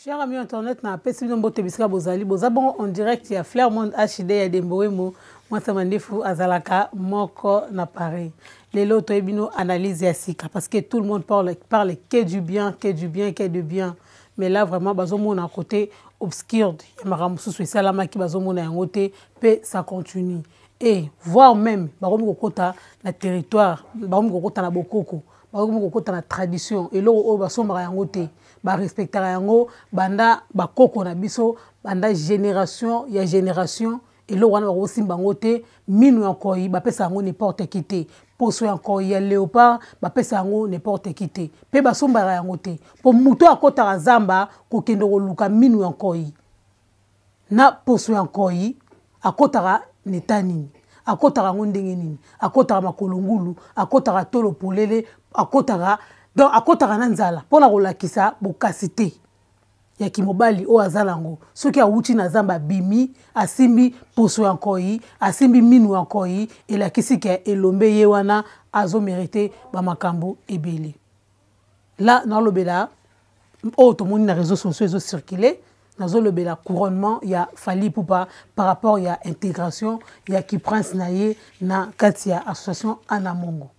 cher ami internet na apesi bino mbote bisika bozali boza bongo en direct ya fleurmond hd ya dembowemo mwasi mandefu azalaka moko na paris lelo toyebi bino analyse ya sika parce que tout le monde parle, parle que du bien que du bien que du bien mais là vraiment bazomona côté obscure ya makambo mosusu esalamaki bazomona yango te mpe ça continue e voire même bakomi kokɔta na territoire bakomi kokɔta na bokoko bakomi kokɔta na tradition eloko oyo basombaka yango te barespectaka yango banda bakoko na biso banda génération ya génération eloko wana bakosimba yango te minu ya nkoi bapesa yango n'importe ki te poso ya nkoi ya léopard bapesa yango n'importe ki te mpe basombaka yango te mpo moto akɔtaka zamba kokende koluka minu ya nkoi na poso ya nkoi akɔtaka neta nini akɔtaka yango ndenge nini akɔtaka makolongulu akɔtaka tolo polele akɔtaka donc akɔtaka na nzala mpona kolakisa bokasi te ya kimobali oyo aza nango soki awuti na zamba abimi asimbi poso ya nkoyi asimbi minu ya nkoyi elakisi ke elombe ye wana azomerite bamakambo ebele la naolobela oyo tomoni na réseau sociaux ezocircule nazolobela couronnement ya fali pupa par rapport ya intégration ya kiprince na ye na kati ya association ana mongo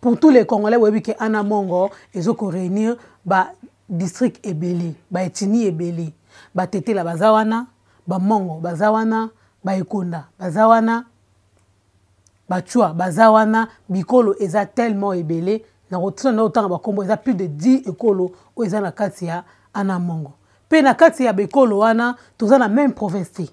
pour tous les congolais oyebi ke ana mongo ezokoréunir badistrict ebele baetini ebele batetela baza wana bamongo baza wana baekonda baza wana bacwa baza wana bikolo eza tellement ebele na kotina na otanga bakombo eza plus de 10 ekolo oyo eza na kati ya anamongo mpe na kati ya bekolo wana toza na même province te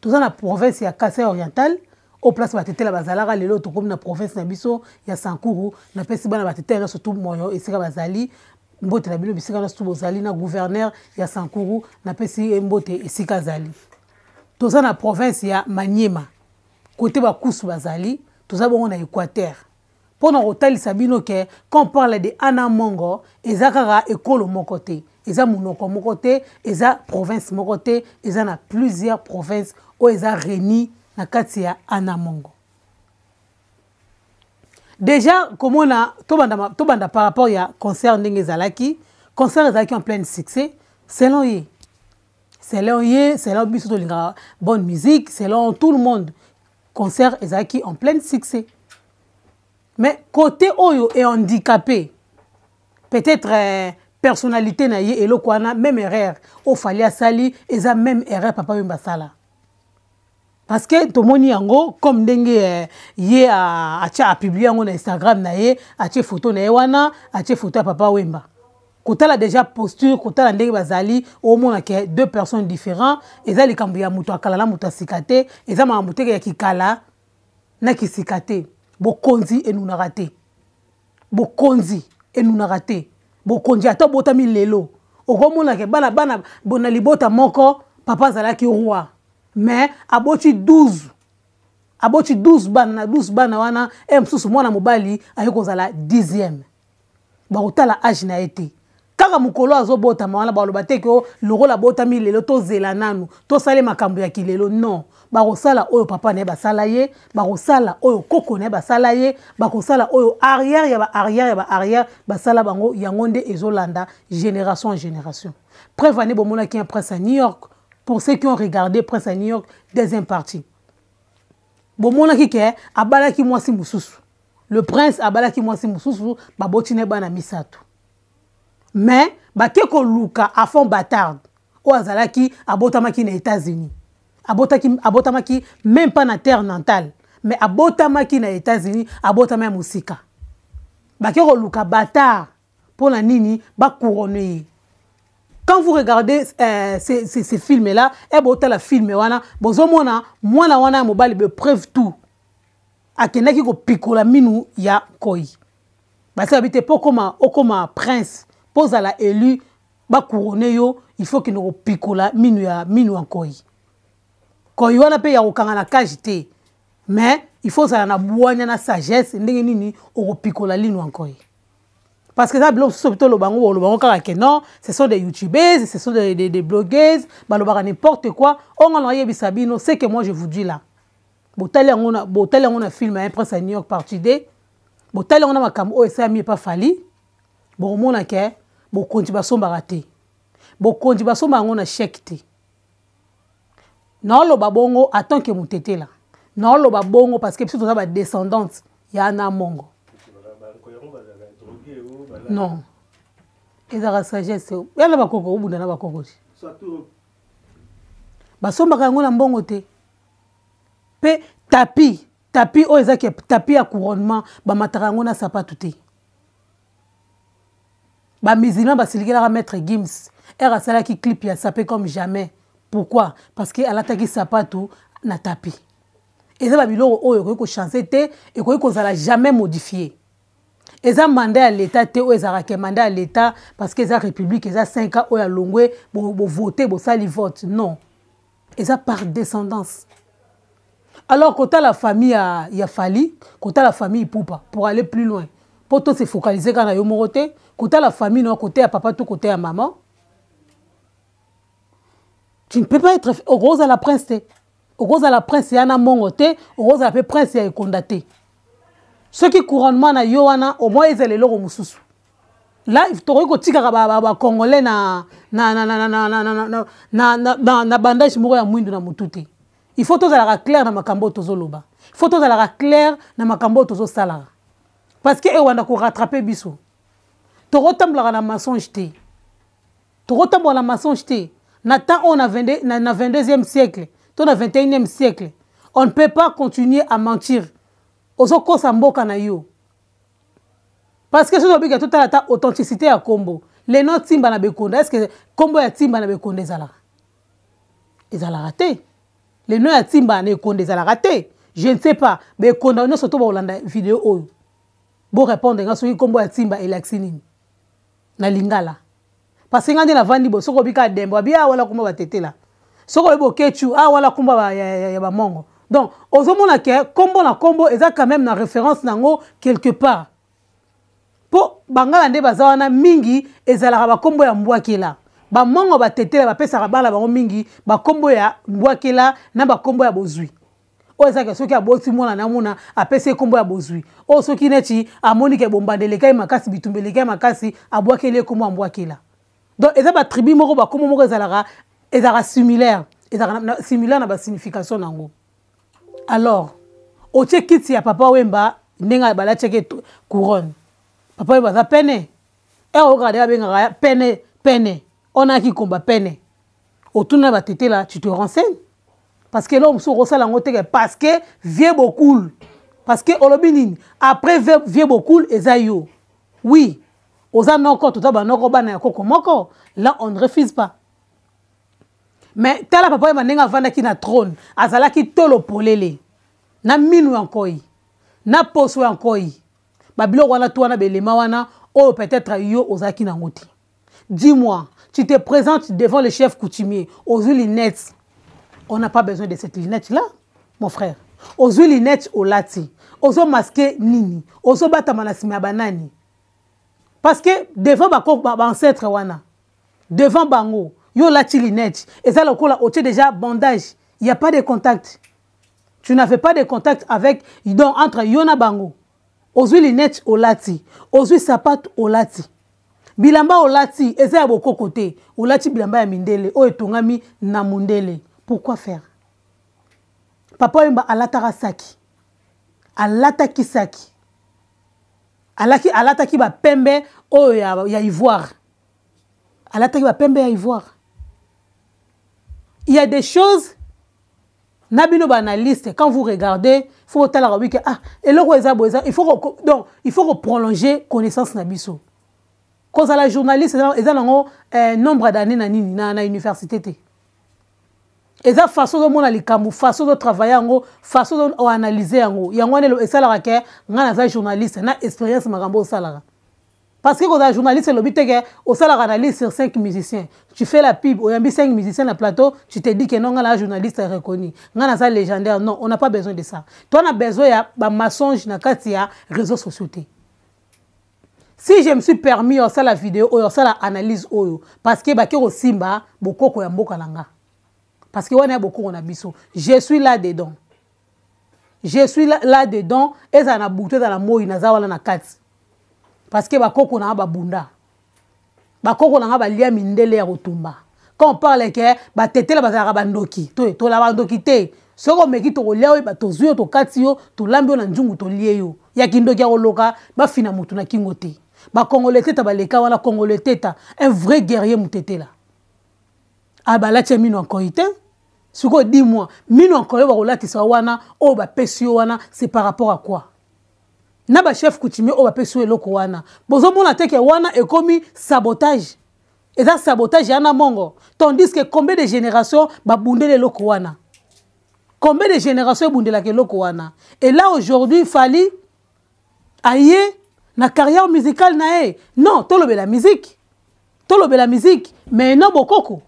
toza na province ya kasai orientale oyo place batetela bazalaka lelo tokomi na province na biso ya sankuru napesi bana batetela nyonso tu moyo esika bazali mbote na bino bisika nyonso tu bozali na guverner ya sankuru napesi mbote esika azali toza na province ya manyema kote bakusu bazali toza bongo na équateur mpo na kotalisa bino ke quand on parle de ana mongo eza kaka ekolo moko te eza monoko moko te eza province moko te eza na plusieurs province oyo eza renie na kati ya ana mongo déjà komona tobanda, tobanda par rapport ya concert ndenge ezalaki concert ezalaki en plein succès selon ye selon ye selon biso tolingaka bonne musique selon tout le monde concert ezalaki en plein succès mais côté oyo ehandicapé peut-être euh, personnalité na ye eloko wana même erreur ofali asali eza même erreur papa oyemba asala parce que tomoni yango comme ndenge eh, ye atia apiblie yango na instagram na ye atie foto na ye wana atie foto ya papa wemba kotala déjà posture kotala ndenge bazali omonake deux personnes différents eza likambo ya moto akala na moto asika te eza makambo teke ya kikala na kisika te bokonzi enunaka te bokonzi enunaka te bokonzi ata obotami lelo okomonake bana bana na libota moko papa azalaki roi me aboti 12 aboti 12 bana na 12 bana wana e eh, mosusu mwana mobali aye kozala 10e bakotala age na ye te kaka mokolo azobotama wana baloba te ke oh, lokola botami lelo tozela nanu tosale makambo ya kilelo non bakosala oyo papa na ye basala ye bakosala oyo koko na ye basala ye bakosala oyo arrière ya baarrière ya baarrière basala bango yango nde ezolanda génération en génération preuve ane bomonaki ya presse ya new york pour ceux qui ont regardé presse à new york deuxième partie bomonaki ke abalaki mwasi mosusu le prince abalaki mwasi mosusu baboti na bana misato me bake koluka afon batarde oyo azalaki abotamaki na états-unis abotamaki même pas na terre natale me abotamaki na états-unis abotama ya mosika bake koluka batar mpo na nini bakurone ye quand vous regardez euh, ces, ces, ces films-là, eh bon, la film wana, bozomona mwana wana mobali be preuve tout. Akendaki ko pikola minu ya koi. Basa bite po koma okoma prince, poza la élu ba couronné yo, il faut qu'il ko pikola minu ya minu ya koi. Koi wana pe ya okanga na kajite. Mais il faut ça na bwanya na sagesse ndenge nini okopikola linu ya koi. parce que eza biloko mosusu bito olobango olobango kaka ke non ce sont des youtubeuses ce sont des, des, des blogueuses balobaka n'importe quoi ongo na oyebisa bino ce que moi je vous dis là botali yango na filme ya prince ya new york partie d botali yango na makambo oyo esalami epa fali bokomona ke bokonzi basombaka te bokonzi basombaka yango na sheke te naoloba bongo atanke motetela naoloba bongo parce que biso toza badescendante ya ana mongo non ezalaka sagesse yala bakoko obunda na bakoko te basombaka yango na mbongo te mpe tapi tapi oyo ezaki tapi ya couronnement bamataka yango na sapatu te bamusulman basilikelaka maître gims ere asalaki clip ya sape comme jamais pourquoi parce que alataki sapatu na tapi eza babiloko oyo ekoki kochange te ekoki kozala jamais modifie eza manda ya leta te oyo ezalaka ke manda ya leta parce que eza république eza 5 ans oyo alongwe bovote bo bosali vote non eza par descendance alors kotala famille ya, ya fali kotala famille pupa pour aller plus loin mpo to se focalise kaka na yo moko te kotala famille no kote ya papa to kote ya maman tu ne peux pas être okozala prince te okozala prince ya na mongo te okozala mpe prince ya ekonda te soki couronnement na yo wana au moins ezala eloko mosusu la tokoki kotikaka bacongolais na, na, na, na, na, na, na, na, na, na, na, na bandage moko ya mwindu na motu te il faut tozalaka claire na makambo oyo tozoloba il faut tozalaka claire na makambo oyo tozosalaka parce que ewanda korattrape biso tokotambolaka na mensonge te tokotambola na mensonge te na temps oyo na 22e siècle to na 21e siècle on ne peut pas continuer à mentir ozokosa mboka na yo parceke soki obika totala ata authenticité ya nkombo leno timba na bekonda estce nkombo ya timba na bekonda ezalaka ezalaka te leno ya timba na ekonda ezalaka te je ne sais pas bekonda nyonso to baolanda video oyo borépondre nga soki nkombo ya timba elakisi nini na lingala parce nga nde navandi bo soki obika dembe abi awala ah, komba batetela soki oyebi okechu awala ah, komba ya bamongo donc ozomona ke nkombo na nkombo eza quand même na référence nango quelque part mpo bangala nde baza wana mingi ezalaka bankombo ya mbwakela bamongo batetela bapesaka bana bango mingi bankombo ya mbwakela na bankombo ya bozwi oyo ezalaka soki aboti mwana namona apesi ekombo ya bozwi oyo soki neti amoni ke bombanda elekai makasi bitumba elekai makasi abwakeli ekombo abwakela donc eza batribu moko bankombo moko ezalaka ezalaka similaire ezalaka similaire na basignification nango alors otie kiti ya papa wemba ndenge balatiaki couronne papa wemba aza pene ere okade abengaka ya pene pene onayaki komba pene otuna batete la tu te renseigne parce que lo mosusu okosala yango teke parce que vie bokul parce que olobi nini après vie bokul eza yo oui oza noko tota banoko bana ya koko moko là on ne refuse pas me tala papa oyeba ndenge avandaki na trône azalaki tolo polele na minu ya nkoi na poso ya nkoi babiloko wana to wana belema wana oyo peut-être yo ozalaki nango te dis-moi tu te présentes devant le chef coutumier ozwi linette on n'a pas besoin de cette linette là mon frère ozwi linette olati ozomaske nini ozobatama na nsima ya banani parce que devant baancetre wana devant bango yo olati lunette eza lokola otie déjà bandage il n'y a pas de contact tu n'avais pas de contact avec donc entre yo na bango ozwi lunette olati ozwi sapate olati bilamba olati eza ya bokoko te olati bilamba ya mindele oyo oh, etongami na mondele pourquoi faire papa oyemba alataka saki alataki saki alaki alataki bapembe oyo oh, ya, ya ivoire alataki bapembe ya ivoire il y a des choses nabino banaliste quand vous regardez faut otalaka boyi ke ah eloko eza boye eza il faut donc il faut koprolonger connaissance na biso kozala journaliste eza nango euh, nombre d'année na nini na université te eza façon ozomona likambo façon ozotravaille yango façon ozoanalyse yango yango wana esalaka ke ngai naza journaliste na expérience makambo osalaka parce que kozala journaliste elobi teke osalaka analyse sur 5 musiciens tu fais la pib oyambi 5 musiciens na plateau tu te dis ke no ngai naa journaliste reconnu ngai naza légendaire non on n'a pas besoin de ça toi na besoin ya bamasonge na kati ya réseau sociaux te si je me suis permis osala video oyo osala analyse oyo oh, oh, parce ke bake kosimba bokoko ya mboka na nga parce que wana ya bokoko na biso je suis là dedans je suis là, là dedans ezala na butu ezala na moi naza wana na kati parceke bakoko na nga babunda bakoko na nga balia mindele ya kotumba quand on parle ke batetele bazalaka bandoki tolaka bandoki te soki omeki tokolia oyo tozwi yo tokati yo tolambi yo na nzungu tolie yo ya kindoki ya koloka bafina motu na kingo te bakongolo eteta baleka wana kongolo eteta un vrai guerrier motetela abalati ah, mino akoi te sikoyo di moi mino akoi bakolatisa wana oyo bapesi yo wana c'est par rapport à quoi na bachef coutumier oyo bapesi oyo eloko wana bozomona teke wana ekomi sabotage eza sabotage yana mongo tandis ke combien de génération babundeli eloko wana combien de génération ebundelaka eloko wana et là aujourd'hui fali aye na carrière musicale na ye non tolobela musique tolobela musique mais no bokoko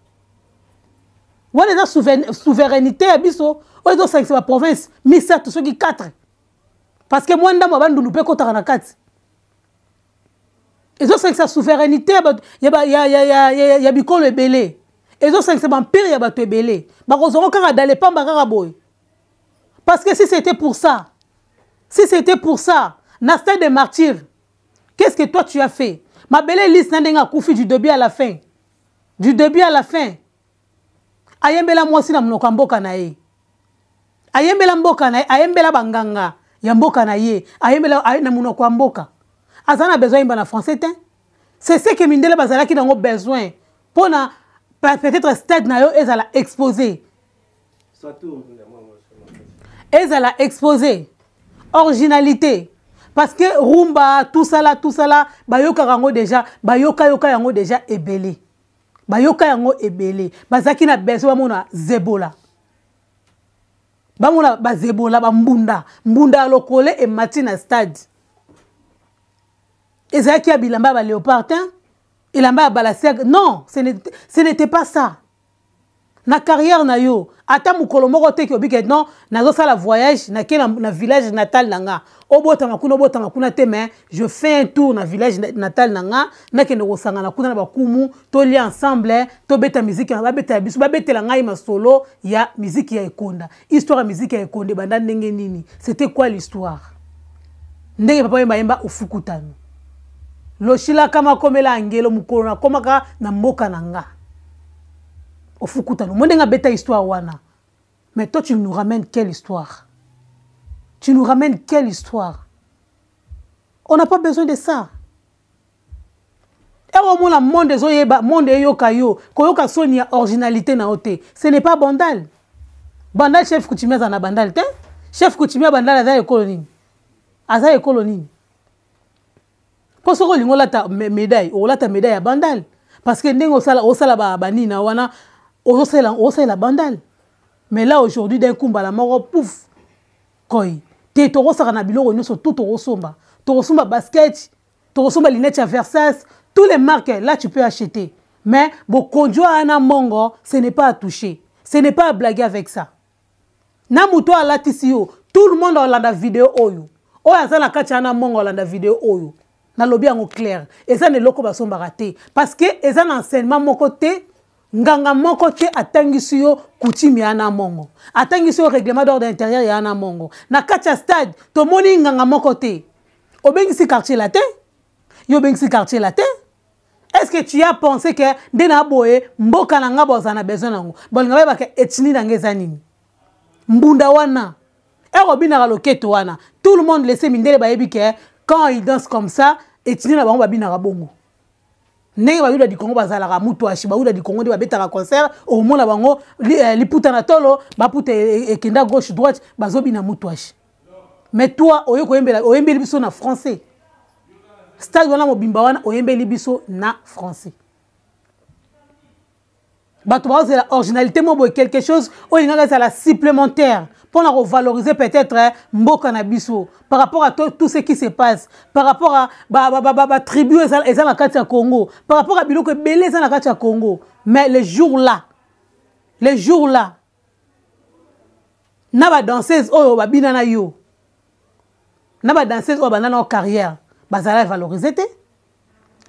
wana eza souveraineté ya biso oyo ezosangisa baprovince misato soki 4 parce que mwa ndambo ya bandundu mpe ekotaka na kati ezosangisa souveraineté ya bikolo ebele ezosangisa bampire ya bato ebele bakozongo kaka dale pamba kaka boye parce que si c'était pour ça si c'était pour ça na stade de martyr qu'est-ce que toi tu as fait mabele lise na ndenge akufi du début à la fin du début à la fin ayembela mwasi na monoko ya mboka na ye ayembela mboka na ye ayembela banganga ya mboka na ye ayembela aye na monoko ya mboka aza na besoin yemba na français te c'est ce que mindele bazalaki nango besoin mpo na peut-être stade na yo ezala exposé ezala exposé originalité parce que rumba tosala tosala bayokaka yango déjà bayokayoka yango déjà ebele bayoka yango ebele bazalaki na besoin bamona zebola bamona bazebola bambunda mbunda ya lokole emati na stade ezalaki ya bilamba ya baleopardin elamba ya balasiaga non ce n'était pas ça na carrière na yo ata mokolo moko te ke obike non nazosala voyage nake na, na village natal na nga obotama kuna obotama kuna te mais je fais un tour na village natal na nga nakende kosangana kuna na bakumu tolia ensemble tobeta miziki babetela biso babetela ngai masolo ya miziki ya ekonda histoire ya miziki ya ekonda ebanda ndenge nini c'était quoi l'histoire ndenge papa oyemba yemba ofukutano loshilaka makomela angelo mokolo nakomaka na mboka na nga ofukutana omondenga abeta histoire wana mais toi tu nous ramènes quelle histoire tu nous ramènes quelle histoire on n'a pas besoin de ça ero eh, omona monde ezoyeba monde eyoka yo koyoka soni ya originalité na yo te ce n'est pas bandal bandal chef coutumier aza na bandal te chef coutumier bandal aza ekolo nini aza ekolo nini mpo soki olingi olata médaille okolata médaille ya bandal parce que ndenge osala banini na wana ozosala la bandale mais là aujourd'hui d'un coup la mort, pouf koy te tokosaka na biloko sur tout tokosomba tokosomba basket tokosomba linette ya versace tous les marques là tu peux acheter mais à un mongo ce n'est pas à toucher ce n'est pas à blaguer avec ça Namuto à alatisi yo tout le monde la video oyo oyo aza na kati wana mongo na video oyo clair, et ça ne ne pas son te parce que et ça enseignement mon côté nganga moko te atangisi yo kutime ya na mongo atangisi yo règlement d'ordre intérieur ya na mongo na kati ya stade tomoni nganga moko te obengisi quartier la te yo obengisi quartier la te est ce que tu as pensé ke nde na boye mboka na nga bozala na besoin nango bolinga bayebaka etini na nga eza nini mbunda wana ere obinaka loketo wana tout le monde lese mindele bayebi ke quand il danse comme ça etini na bango babinaka bongo ndenge bayuda likongo bazalaka mutu ashi bayuda likongo nde babetaka concert omona bango eh, liputa na tolo baputa e, e, ekenda gauche droite bazobina mutu ashi mais toi oyo koyembela oyembeli biso na français stade wana mobimba wana oyembeli biso na français bato bazozela originalité mo boye quelque chose oyo elingaka ezala supplémentaire pour nous revaloriser peut-être mboka na biso par rapport à tout ce qui se passe par rapport à ba ba ba ba tribu eza na kati ya Congo par rapport à biloko belé eza na kati ya Congo mais le jour là le jour là na ba danseuse oyo babina na yo na ba danseuse oyo banda na carrière bazala valoriser te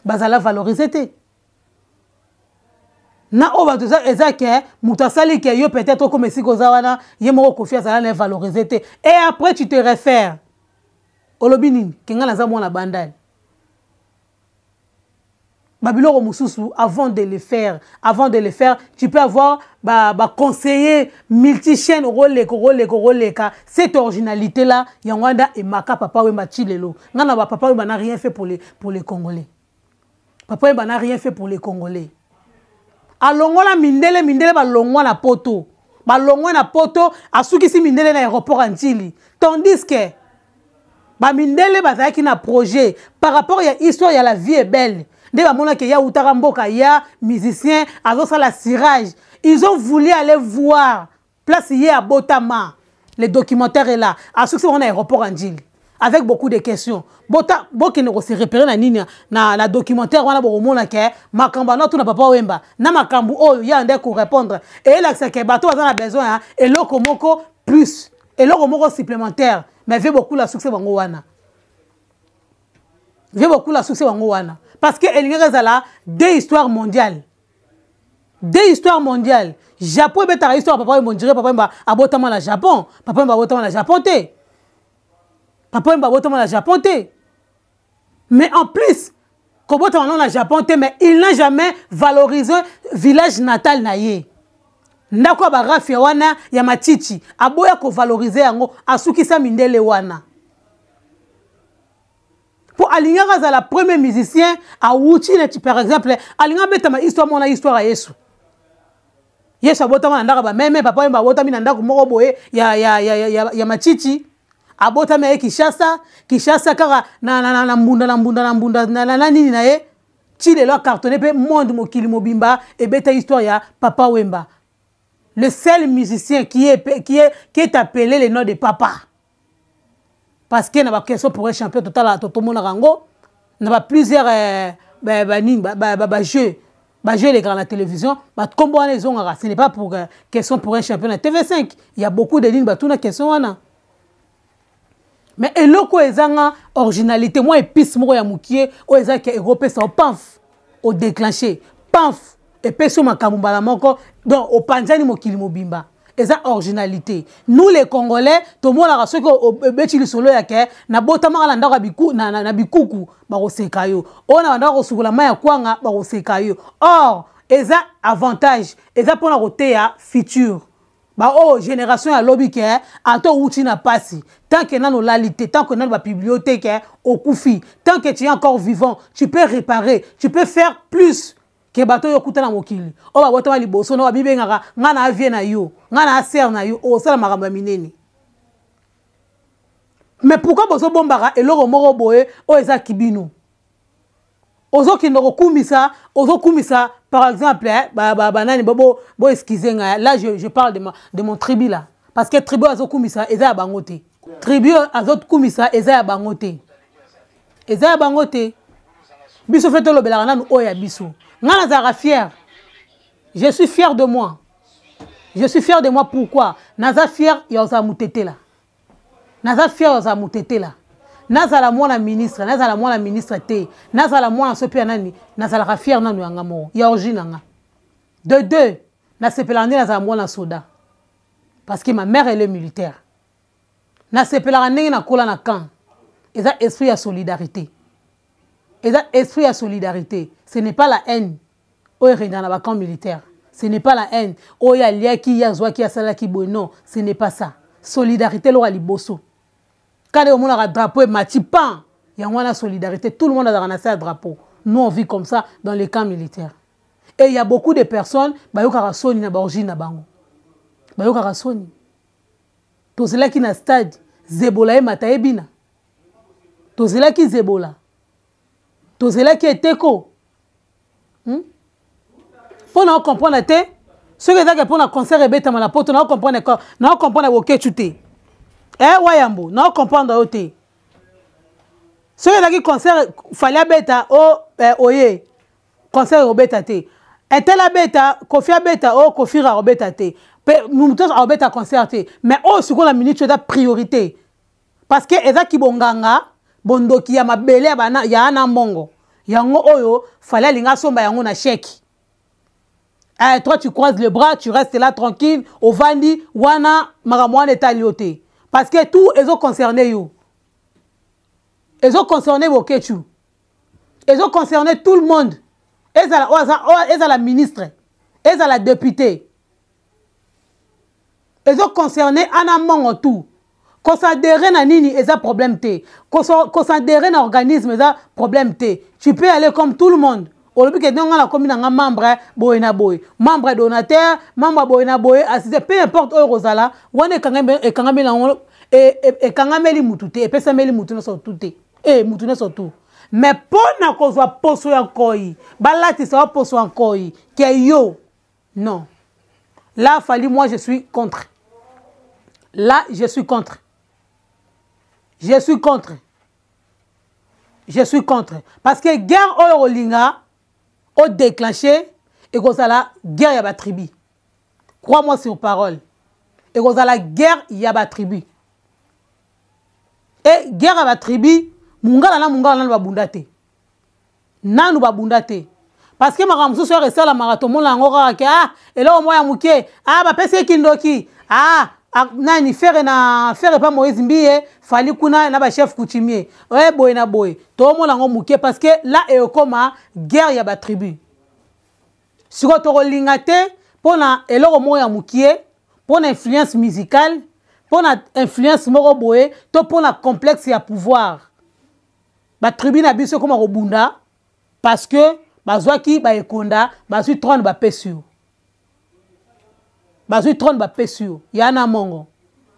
bazala valoriser te na oyo bato eza ke moto asali ke yo peut-être okoma esika oza wana ye moko kofi azala na evalorise te e après tu te refere olobi nini ke ngai naza mwana bandali babiloko mosusu avant de le faire avant de le faire tu peux avoir baconseiller ba multichaine okoleka okoleka okoleka cette originalité là yango wana emaka papa wemba ti lelo ngai na bapapa wemba na rien fait pour les, pour les congolais papa wemba na rien fait pour les congolais alongola mindele mindele balongwa na poto balongwe na poto asukisi mindele na aéroport ya ntili tandis ke bamindele bazalaki na projet par rapport ya histoire ya la vie ebele nde bamonaki ya utaka mboka ya musicien azosala sirage ils ont voulu aller voir place ye abotama le documentaire est là asukisi bango na aéroport ya ntili avec beaucoup de questions bota bokende kosirepere na nini na, na documentaire wana bokomona ke makambo ana tuna papa oyemba na makambo oyo ya nde korépondre eyelakisa ke bato baza na besoin ya eloko moko plus eloko moko supplémentaire mais vie bokula succès bango wana vie bokula succès bango wana parce que elingaka ezala de histoire mondiale de histoire mondiale japon ebetaka histoire papa oyemba ondire papa oyemba abotama na japon papa oyemba abotama na japon te apoyemba abotama na japon te mais en plus kobotama nano na japon te mais il n'a jamais valorise village natal na ye ndako ya barafia wana ya matiti aboya kovalorize yango asukisa mindele wana mpo alingaka azala premier musicien awuti neti par exemple alinga abetama histoire mona histoire ya yesu yesu abotama na ndako bameme papa yemba abotami na ndako moko boye ya, ya, ya, ya, ya, ya matiti abotama ye kinshasa kinshasa kaka na, na, na, na mbunda na mbunda na mbunda na, na, na nini na ye ti lelo akartone mpe monde mokili mobimba ebeta histoire ya papa wemba le seul musicien qui est, qui est, qui est appelé le nom de papa parce que na baquestion pour champion totala totomonaka yango na baplusieurs euh, banini bajeu bajeu elekaka na télévision bakombo wana ezongaka ce n'est pas pour euh, question pour un champion na tv5 il y a beaucoup de ligne batuna question wana mais eloko ezanga originalité mwa épice moko ya mokie oyo ezalaki ekopesa o pamf odéclenché pamf epesi yo makambo mbala moko donc opanzani mokili mobimba eza originalité nous les congolais tomonaka soki obeti lisolo yake nabotamaka na ndako na bikuku bakoseka yo oyo na bandako kosukola mai ya kwanga bakoseka yo or eza avantage eza mpona koteya future baoyo oh, génération yalobi ke ata owuti na mpasi tanke nano olali te tanke nano bapiblio te ke eh, okufi tanke tu es encore vivant tu peux réparer tu peux faire plus ke bato oyo okuta na mokili oyo oh, babotama liboso na babibengaka ngai na avie na yo ngai na asere na yo oh, osala makambo ya minene mais pourkui bozobombaka eloko moko boye oyo eza kibino ozokende kokumisa ozokumisa par exemple eh, banani ba, ba, boeskize bo ngai là je, je parle de, ma, de mon tribu là parce que tribu azokumisa eza ya bango te tribu azokumisa eza ya bango te eza ya bango te biso fe tolobelaka nanu oyo ya biso ngai nazalaka fiere je suis fier de moi je suis fier de moi pourquoi naza fier ya ozala motetela naza fier ya ozala motetela nazala mwana ministre nazala mwana ministre te nazala mwana so mpe ya nani nazalaka fiere nano yanga moko ya origine yanga de deux nasepelaka nde nazala mwana soda parce que ma mère ele militaire nasepelaka ndenge nakola na camp eza esprit ya solidarité eza esprit ya solidarité ce n'est pas la haine oyo erenda na bacamp militaire ce n'est pas la haine oyo aliaki ye azwaki asalaki boye non ce n'est pas ça solidarité eloko ya liboso kala omonaka drapeau emati pan yango wana solidarité tout le monde azalaka na se ya drapeau nous on vit comme ça dans les camps militaires et il y a beaucoup de personnes bayokaka soni na baorigine na bango bayokaka soni tozelaki na stade zebola emata yebina tozelaki zebola tozelaki eteko mpo hmm? na okomprendre te soki ezalaki mpo na concert ebetamala mpo to na okomprendre bokecu te ewa eh, yambo naokomprendre yo te soki ezalaki concert fali abeta o eh, oye concert obeta te etel abeta kofi abeta o kofira obeta te mpe moto nyonso aobeta concert te mais oyo sikoyo na minute eza priorité parce que ezaki bonganga bondoki ya mabele ya ana mbongo yango oyo fali alinga asomba yango na sheki eh, toi tu croises le bras tu restes là tranquille ovandi wana makambo wana etali yo te parce que tout ezoconcerne yo ezoconcerne boketu ezoconcerne tout le monde ezala oyo ezala ministre ezala député ezoconcerne ana mbongo tu considéré na nini eza problème te considéré na organisme eza problème te tu peux aller comme tout le monde olobi ke ndenge nga nakomi na nga membre boye na boye membre donateur membre boye na boye assise peu importe oyo kozala wana ekangameli yango e, e, ekangameli mutu te epesameli mutu nyonso tu te e mutu nyonso tu me mpo na kozwa poso ya nkoyi balatisa wa poso ya nkoyi ke yo non là fali moi je suis contre là je suis contre je suis contre je suis contre parce que guerre oyo kolinga odéclenché ekozala guerre ya batribu crois-moi sur parole ekozala guerre ya batribu e guerre ya batribu mungala na mungala nanu babunda te nanu babunda te parce que makambo mosusu oyo esalamaka tomona yango kaka ke ah eloko moko ya moke ah bapesi ye kindoki ah Ah, nani fere na fere pa moïse mbi ye fali kuna na bachef coutumier oye eh, boye na boye toomona yango moke parce que la eokoma guerre ya batribu sikoyo tokolinga te mpo na eloko moko ya mokie mpo na influence musicale mpo na influence moko boye to mpo na complexe ya pouvoir batribu na biso ekoma kobunda parce que bazwaki baekonda bazwi trone bapesi yo bazwi trône bapesi yo ya na mongo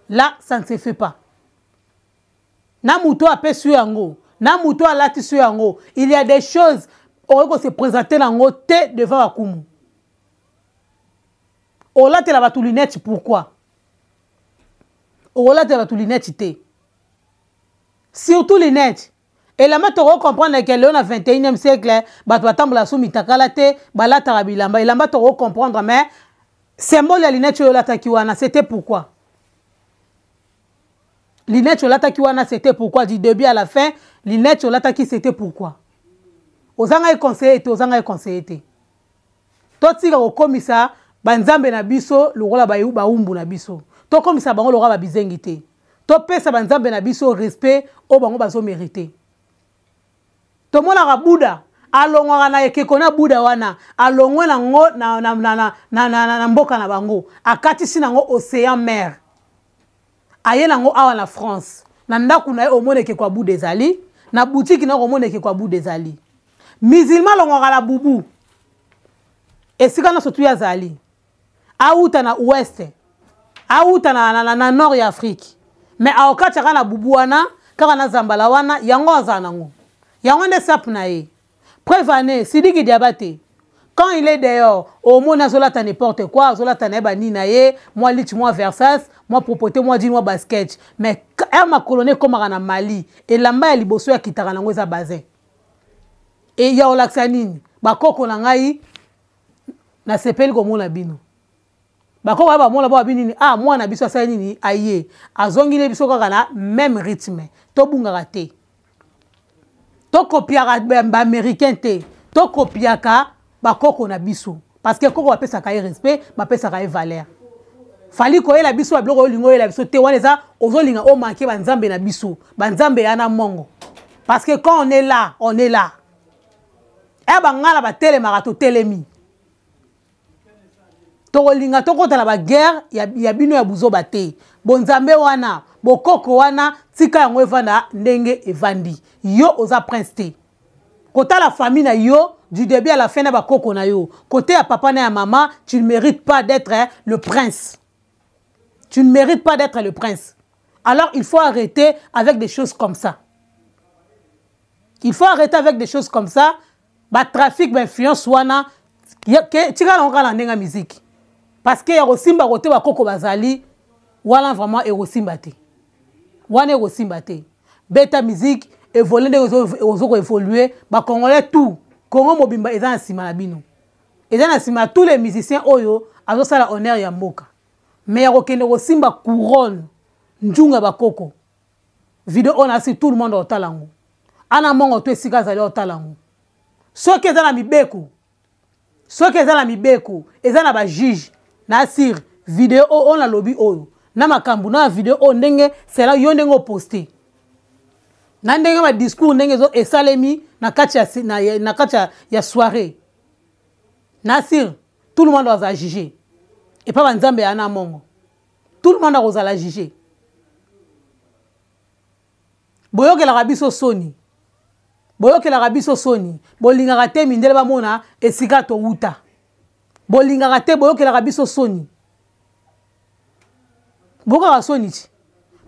la ça ne se fait pas na moto apesi yo yango na moto alatisi yo yango il y a des choses okoki kose présente nango te devant bakumu okolatela bato lunete pourquoi okolatela bato lunete te surtout lunete elamba tokocomprendre ke leo na 21e siècle bato batambola so mitakala te balataka bilamba elamba tokocomprendre mais symbole ya linete oyo olataki wana c'était pourquoi linete olataki wana c'était pourquoi du début à la fin linete olataki c'était pourquoi oza ngai conseiller te oza ngai conseiller te totika kokomisa banzambe na biso lokola baumbu na biso tokomisa bango lokola babizengi te topesa banzambe na biso respect oyo bango bazomérite tomonaka buda alongwaka na ekeko na buda wana alongwe nango na, na, na, na, na, na, na, na mboka na bango akatisi nango océan mare aye nango awa na france na ndako na ye omona ekeko ya buda ezali na butiki nako omona ekeko ya buda ezali musulma alongwaka na bubu esika nyonso tu azali awuta na oueste awuta na, na, na, na nord ya afrique me aokatiaka na bubu wana kaka na zambala wana yango azala nango yango nde sape na ye preuve ane sidiki diaba te quand il est dehors omoni azolata n'importe quoi azolata na ye banini na ye mwa lit mwa versas mwa propoté mwa dini mwa basketch mais r makolo ne ekómaka na mali elamba ya liboso yakitaka nango eza bazin ya olakisa nini bakoko na ngai nasepeli komona bino bakoko ya bamona bo babi nini ah mwana biso asali nini aye azongile biso kaka na même rythme tobungaka te tokopiaka baaméricain te tokopiaka bakoko na biso parce que koko bapesaka ye respect bapesaka ye valeur fali koyela biso ba biloko olingi oyela biso te wana eza ozolinga omake banzambe na biso banzambe eya na mongo parce que quand on est là on est là eya bangala batelemaka totelemi tokolinga tokota na baguerre ya bino ya buzoba te bonzambe wana bokoko wana tika yango evanda ndenge evandi yo osa prince te la famille na yo du début à la fin na ba koko na yo côté ya papa na ya mama tu ne mérites pas d'être hein, le prince tu ne mérites pas d'être le prince alors il faut arrêter avec des choses comme ça il faut arrêter avec des choses comme ça ba influence, wana Tu ngo kala la nenga musique. parce que ya kosimbako ba koko bazali wana vraiment ekosimba te wana ekosimba te beta musique. evole ndenge ozokoévolue bacongolais tout congo mobimba eza na nsima na bino eza na nsima ya tous les musiciens oyo azosala honneur ya mboka me ya kokende kosimba couronne nzungu ya bakoko video oyo nasi tout le monde otala yango ana mongo to esika azali otala yango soki eza na mibeko soki eza na mibeko eza na bajuge na asire video oyo nalobi oyo na makambo na video oyo ndenge sela yo ndenge oposte na ndenge badiscours ndenge esalemi na kati ya, na, na kati ya, ya soirée nasir tout le monde aza juge epa banzambe ya na mongo tout le monde akozala juge boyokelaka biso soni boyokelaka biso soni bolingaka te mindele bamona esika towuta bolingaka te boyokelaka biso soni bokaka soni ti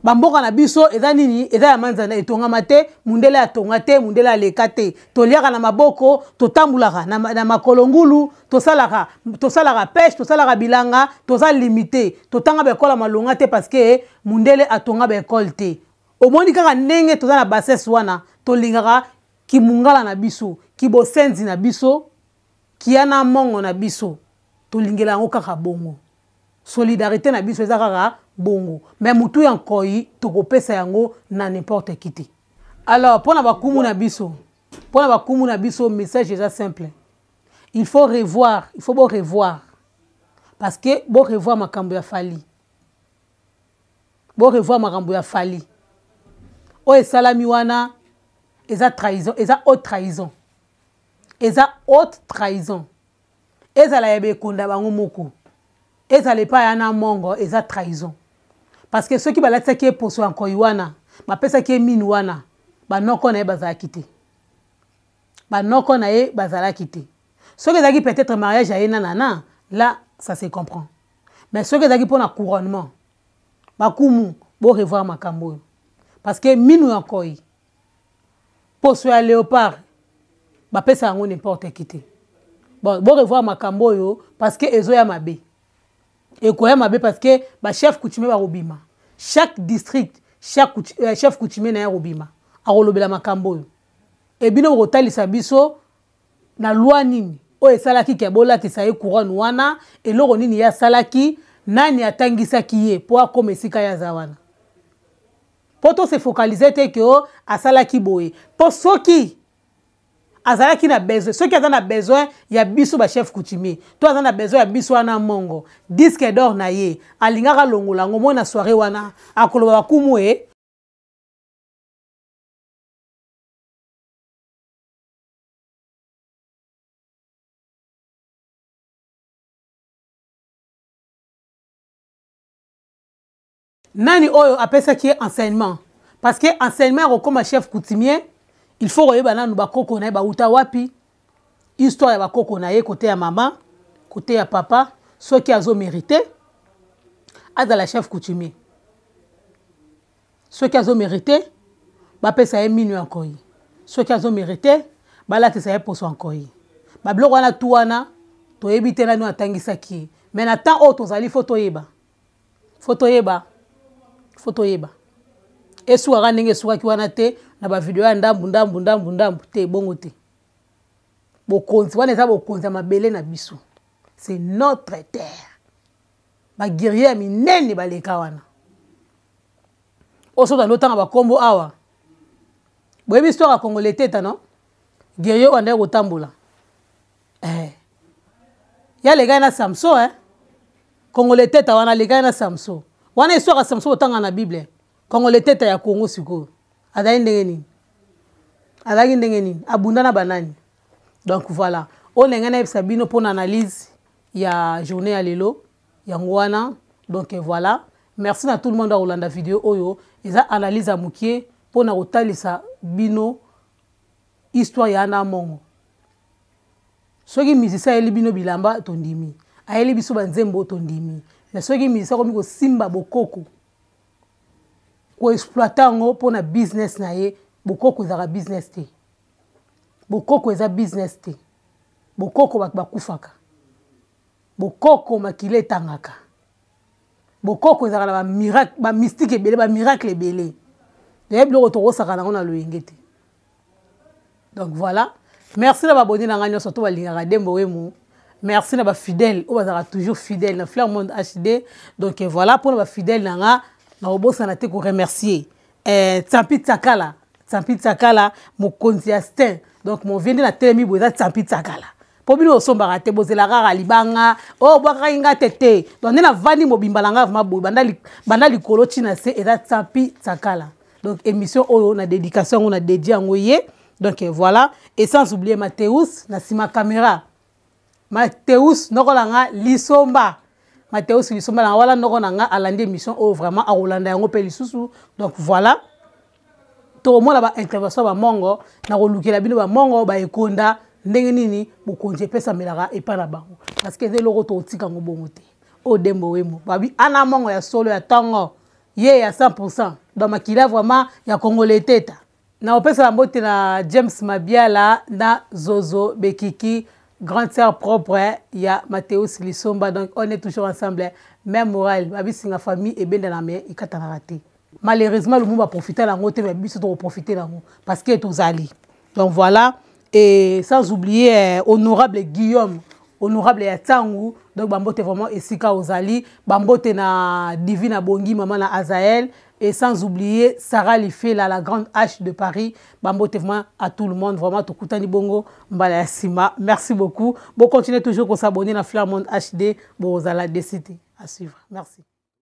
bamboka na biso eza nini eza ya manzanza etongama te mundele atonga te mundele aleka te toliaka na maboko totambolaka na, na makolo ngulu tosalaka tosalaka peshe tosalaka bilanga toza limite totanga baekole ya malonga te parceke mundele atonga baekole te omoni kaka ndenge toza na basese wana tolingaka kimungala na biso kibosenzi na biso kiya na mongo na biso tolingela yango kaka bongo solidarité na biso eza kaka bongo me motu ya nkoi tokopesa yango na nimporte ki te alors mpo na bakumu na biso mpo na bakumu na biso message eza simple il faut revoir il faut borevoir parce que borevoir makambo ya fali borevoir makambo ya fali oyo esalami wana eza trahison eza haute trahison eza haute trahison ezala ya bekonda bango moko ezala epai ya na mongo eza trahison parce que soki balatisaki ye poso ya nkoi wana bapesaki ye mine wana banoko na ye bazalaki te banoko na ye bazalaki te soki ezalaki peut-être mariage ya ye nanana la ça se comprend mais soki ezalaki mpona couronnement bakumu borevoir makambo oyo parce que minu ya nkoi poso ya léopard bapesa yango nimporte ki te bon borevoir makambo oyo parce que ezoya mabe ekoya mabe parceke bachef coutumier bakobima chaque district euh, chef coutumier na ye akobima akolobela makambo oyo ebino bokotalisa biso na lwa nini oyo esalaki ke bolakisa ye couronne wana eloko nini ye asalaki nani atangisaki ye mpo akoma esika ye aza wana mpo tosefocalize te ke o asalaki boye mpo soki azalaki na besoin soki aza na besoin ya biso bachef coutumier to aza na besoin ya biso wana mongo diske dor na ye alingaka longola yango moi na soire wana akoloba bakumu e nani oyo apesaki ye enseignement parce que enseignement ya kokóma chef coutumier il faut koyeba nanu bakoko na ye bauta wapi histoire ya bakoko na ye kote ya mama kote ya papa soki azomérite azala chef coutumier soki azomérite bapesa ye minu ya nkoi soki azomérite balatisa ye poso ya nkoi babiloko wana tu wana toyebi te nanu atangisaki ye me na temps oyo tozali fo toyeba fo toyeba fo toyeba esukaka ndenge esukaki wana te na bavideo ya ndambu ndambu ndambu ndambu te ebongo te bokonzi wana eza bokonzi ya mabele na biso c'est notre terre baguerrier ya minene baleka wana oyo soki andi otanga bakombo awa boyebi histoire ya congolais te tano guerrier oyo andaki kotambola eh. ya legai na samso eh? congolais teta wana legai na samso wana histoire ya samso otanga na bible eh? congolais teta ya congo sikoyo azali ndenge nini azalaki ndenge nini abunda na banani donc voilà oyo ndenge nayebisa bino mpona analyse ya journée ya lelo yango wana donc voilà merci na tout le monde akolanda video oyo eza analyse ya mokie mpona kotalisa bino histoire ya ana mongo soki musicien ayeli bino bilamba tondimi ayeli biso banzembo tondimi mais soki musicien akomi kosimba bokoko koexploite yango mpona business na ye bokoko ezalaka business te bokoko eza business te bokoko bato bakufaka bokoko makila etangaka bokoko ezalaka na bamiracle bamystike ebele bamiracle ebele eye biloko tokosaka nango na loyenge te donc voilà merci na baboni na ngai nyonso to balingaka dembo wemu merci na bafidèle oyo bazalaka toujours fidèle na fleur monde hd donc voilà mpona bafidèle na nga naobosana te koremercier eh, tsampi tsakala tsampi tsakala mokonzi ya stin donc movie nde natelemi boye eza tsampi tsakala mpo bino osombaka te bozela kaka libanga o oh, obwakaki nga te te donc nde navandi mobimba na nga vraimen boye banda likolo ntina se eza tsampi tsakala donc émission oyo na dédication yango na dédie yango ye donc eh, voilà et sans oublier mateus na nsima caméra mateus nokolanga lisomba mateo silisomba na wala ndoko na nga alandi émission oyo vraiment akolanda yango mpe lisusu donc voilà tokomona baintervention bamongo na kolukela bino bamongo baekonda ndenge nini bokonzi epesamelaka epai na bango parceke eza eloko tokotikango bongo te oyo dembo wemo babi ana mongo ya solo ya ntango ye ya 100 bamakila vraiment ya kongole teta na kopesala mbote na james mabiala na zozo bekiki grande sœur propre il y a Mathéus Lissomba donc on est toujours ensemble même moral babisinga famille et benda na me ikatana raté malheureusement le monde a profité lango te mais biso to profiter lango parce que tozali donc voilà et sans oublier euh, honorable Guillaume honorable ya Tangu donc bambote vraiment esika ozali bambote na divine abongi maman na Azael et sans oublier Sarah Lifela, la grande H de Paris. Bambo à tout le monde, vraiment Tokutani Bongo, Mbala Merci beaucoup. Bon, continuez toujours à s'abonner à Flair Monde HD, bon, vous allez décider à suivre. Merci.